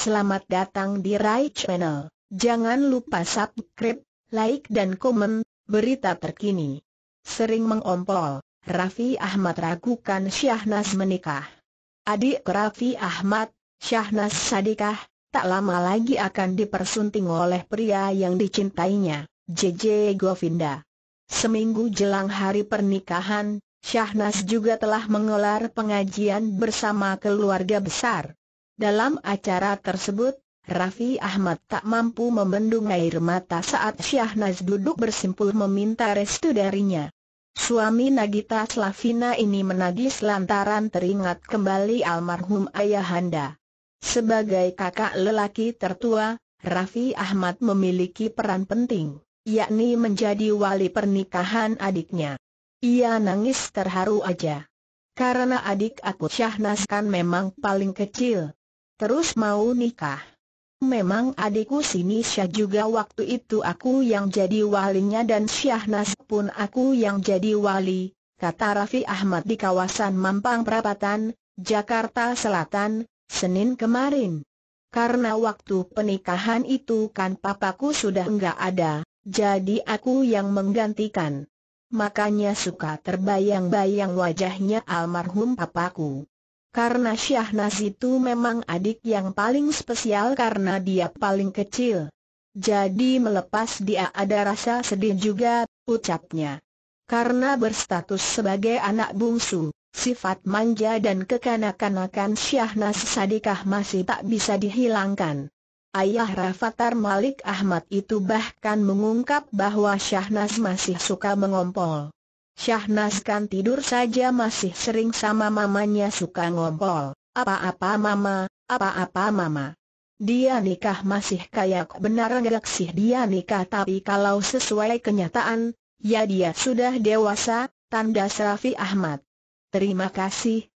Selamat datang di Rai Channel. Jangan lupa subscribe, like dan komen, berita terkini. Sering mengompol, Raffi Ahmad ragukan Syahnas menikah. Adik Raffi Ahmad, Syahnas Sadikah, tak lama lagi akan dipersunting oleh pria yang dicintainya, JJ Govinda. Seminggu jelang hari pernikahan, Syahnas juga telah mengelar pengajian bersama keluarga besar. Dalam acara tersebut, Raffi Ahmad tak mampu membendung air mata saat Syahnaz duduk bersimpul meminta restu darinya. Suami Nagita Slavina ini menagis lantaran teringat kembali almarhum ayahanda. Sebagai kakak lelaki tertua, Raffi Ahmad memiliki peran penting, yakni menjadi wali pernikahan adiknya. Ia nangis terharu aja. Karena adik aku Syahnaz kan memang paling kecil Terus mau nikah. Memang adikku sini Syah juga waktu itu aku yang jadi walinya dan Syahnas pun aku yang jadi wali, kata Rafi Ahmad di kawasan Mampang Prapatan, Jakarta Selatan, Senin kemarin. Karena waktu pernikahan itu kan papaku sudah enggak ada, jadi aku yang menggantikan. Makanya suka terbayang-bayang wajahnya almarhum papaku karena Syahnaz itu memang adik yang paling spesial karena dia paling kecil. Jadi melepas dia ada rasa sedih juga, ucapnya. Karena berstatus sebagai anak bungsu, sifat manja dan kekanak-kanakan Syahnaz Sadikah masih tak bisa dihilangkan. Ayah Rafathar Malik Ahmad itu bahkan mengungkap bahwa Syahnaz masih suka mengompol. Syahnas kan tidur saja masih sering sama mamanya suka ngompol. Apa-apa mama, apa-apa mama. Dia nikah masih kayak benar enggak sih dia nikah tapi kalau sesuai kenyataan, ya dia sudah dewasa, tanda Serafi Ahmad. Terima kasih,